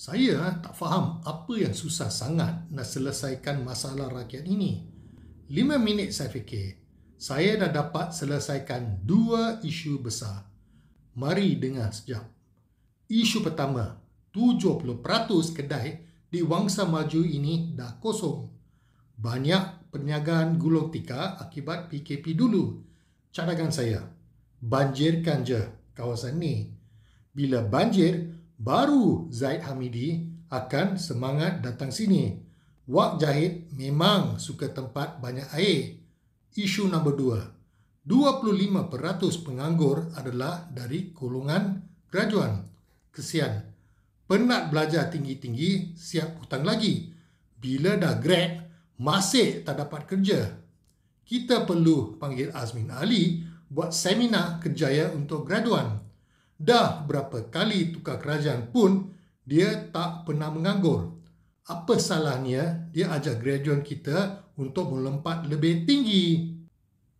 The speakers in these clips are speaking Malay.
Saya tak faham apa yang susah sangat nak selesaikan masalah rakyat ini. Lima minit saya fikir, saya dah dapat selesaikan dua isu besar. Mari dengar sekejap. Isu pertama, 70% kedai di Wangsa Maju ini dah kosong. Banyak perniagaan gulung tikar akibat PKP dulu. Cadangan saya, banjirkan je kawasan ni. Bila banjir, baru Zaid Hamidi akan semangat datang sini. Wak Jahid memang suka tempat banyak air. Isu nombor dua. 25% penganggur adalah dari golongan graduan. Kesian. Penat belajar tinggi-tinggi, siap hutang lagi. Bila dah grad, masih tak dapat kerja. Kita perlu panggil Azmin Ali buat seminar kerjaya untuk graduan. Dah berapa kali tukar kerajaan pun, dia tak pernah menganggur. Apa salahnya dia ajak graduan kita untuk melompat lebih tinggi?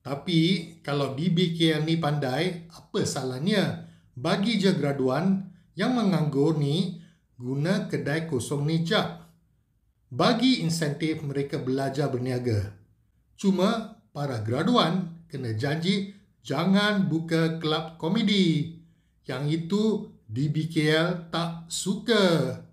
Tapi kalau DBKN ni pandai, apa salahnya? Bagi je graduan yang menganggur ni guna kedai kosong ni jap. Bagi insentif mereka belajar berniaga. Cuma para graduan kena janji jangan buka kelab komedi. Yang itu DBKL tak suka.